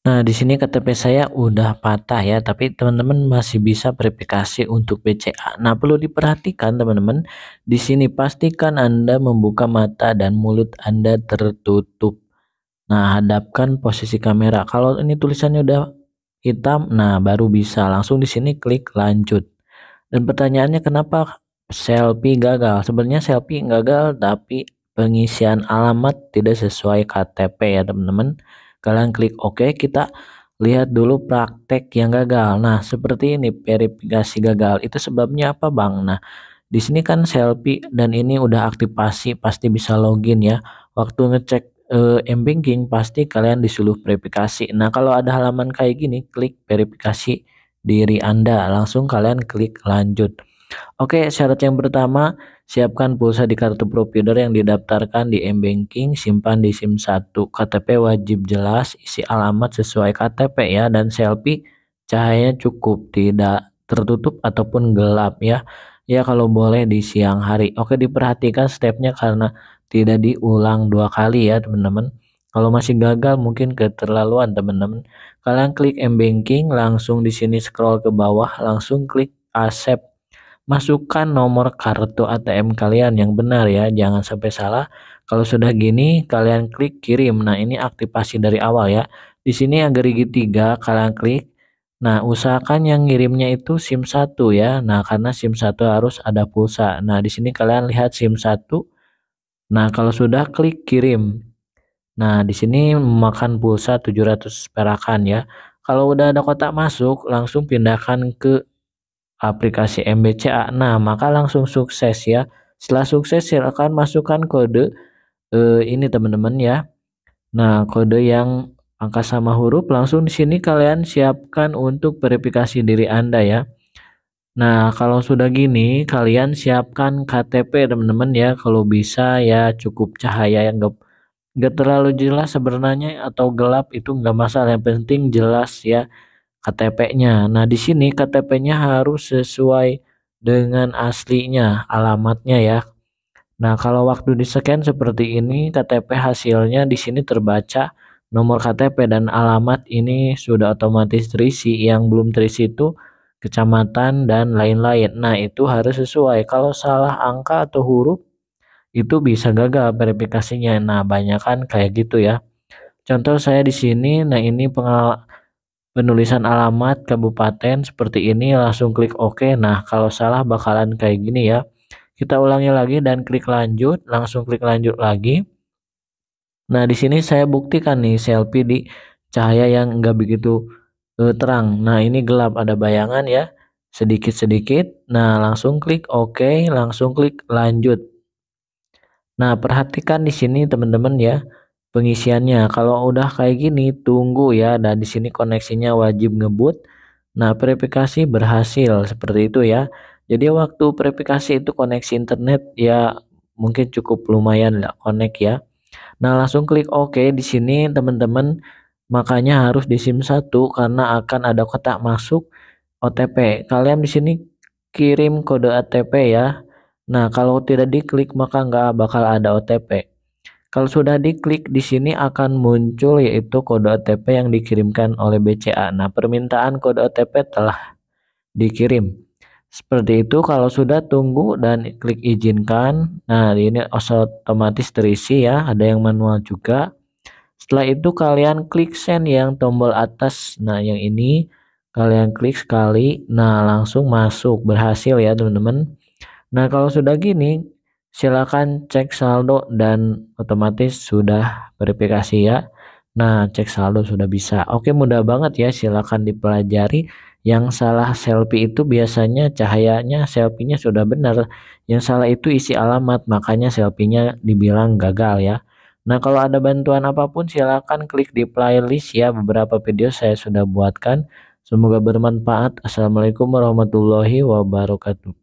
Nah, di sini KTP saya udah patah ya, tapi teman-teman masih bisa verifikasi untuk BCA. Nah, perlu diperhatikan teman-teman, di sini pastikan Anda membuka mata dan mulut Anda tertutup. Nah, hadapkan posisi kamera. Kalau ini tulisannya udah hitam, nah baru bisa langsung di sini klik lanjut. Dan pertanyaannya kenapa selfie gagal? Sebenarnya selfie gagal tapi pengisian alamat tidak sesuai KTP ya, teman-teman. Kalian klik OK, kita lihat dulu praktek yang gagal. Nah, seperti ini verifikasi gagal. Itu sebabnya apa, Bang? Nah, di sini kan selfie dan ini udah aktivasi pasti bisa login ya. Waktu ngecek eh, m pasti kalian disuruh verifikasi. Nah, kalau ada halaman kayak gini, klik verifikasi diri Anda. Langsung kalian klik lanjut. Oke, syarat yang pertama, siapkan pulsa di kartu provider yang didaftarkan di M-Banking, simpan di SIM 1, KTP wajib jelas, isi alamat sesuai KTP ya, dan selfie cahayanya cukup, tidak tertutup ataupun gelap ya. Ya kalau boleh di siang hari. Oke, diperhatikan stepnya karena tidak diulang dua kali ya teman-teman. Kalau masih gagal mungkin keterlaluan teman-teman. Kalian klik M-Banking, langsung di sini scroll ke bawah, langsung klik accept masukkan nomor kartu ATM kalian yang benar ya, jangan sampai salah. Kalau sudah gini, kalian klik kirim. Nah, ini aktivasi dari awal ya. Di sini yang gerigi 3 kalian klik. Nah, usahakan yang ngirimnya itu SIM 1 ya. Nah, karena SIM 1 harus ada pulsa. Nah, di sini kalian lihat SIM 1. Nah, kalau sudah klik kirim. Nah, di sini memakan pulsa 700 perakan ya. Kalau udah ada kotak masuk, langsung pindahkan ke aplikasi MBCA. Nah, maka langsung sukses ya. Setelah sukses silakan masukkan kode eh, ini teman-teman ya. Nah, kode yang angka sama huruf langsung di sini kalian siapkan untuk verifikasi diri Anda ya. Nah, kalau sudah gini kalian siapkan KTP teman-teman ya. Kalau bisa ya cukup cahaya yang gak, gak terlalu jelas sebenarnya atau gelap itu nggak masalah yang penting jelas ya. KTP-nya. Nah, di sini KTP-nya harus sesuai dengan aslinya, alamatnya ya. Nah, kalau waktu di scan seperti ini, KTP hasilnya di sini terbaca nomor KTP dan alamat ini sudah otomatis terisi. Yang belum terisi itu kecamatan dan lain-lain. Nah, itu harus sesuai. Kalau salah angka atau huruf itu bisa gagal verifikasinya. Nah, banyak kan kayak gitu ya. Contoh saya di sini, nah ini pengal penulisan alamat kabupaten seperti ini langsung klik OK. Nah, kalau salah bakalan kayak gini ya. Kita ulangi lagi dan klik lanjut, langsung klik lanjut lagi. Nah, di sini saya buktikan nih selfie di cahaya yang enggak begitu uh, terang. Nah, ini gelap ada bayangan ya, sedikit-sedikit. Nah, langsung klik OK, langsung klik lanjut. Nah, perhatikan di sini teman-teman ya pengisiannya. Kalau udah kayak gini tunggu ya. dan di sini koneksinya wajib ngebut. Nah, verifikasi berhasil seperti itu ya. Jadi waktu verifikasi itu koneksi internet ya mungkin cukup lumayan lah connect ya. Nah, langsung klik OK di sini teman-teman. Makanya harus di SIM 1 karena akan ada kotak masuk OTP. Kalian di sini kirim kode OTP ya. Nah, kalau tidak diklik maka nggak bakal ada OTP. Kalau sudah diklik, di sini akan muncul yaitu kode OTP yang dikirimkan oleh BCA. Nah, permintaan kode OTP telah dikirim. Seperti itu, kalau sudah tunggu dan klik izinkan. Nah, ini otomatis terisi ya, ada yang manual juga. Setelah itu kalian klik send yang tombol atas. Nah, yang ini kalian klik sekali. Nah, langsung masuk, berhasil ya, teman-teman. Nah, kalau sudah gini, silakan cek saldo dan otomatis sudah verifikasi ya. Nah, cek saldo sudah bisa. Oke, mudah banget ya, silakan dipelajari. Yang salah selfie itu biasanya cahayanya selfie-nya sudah benar. Yang salah itu isi alamat, makanya selfie-nya dibilang gagal ya. Nah, kalau ada bantuan apapun silakan klik di playlist ya. Beberapa video saya sudah buatkan. Semoga bermanfaat. Assalamualaikum warahmatullahi wabarakatuh.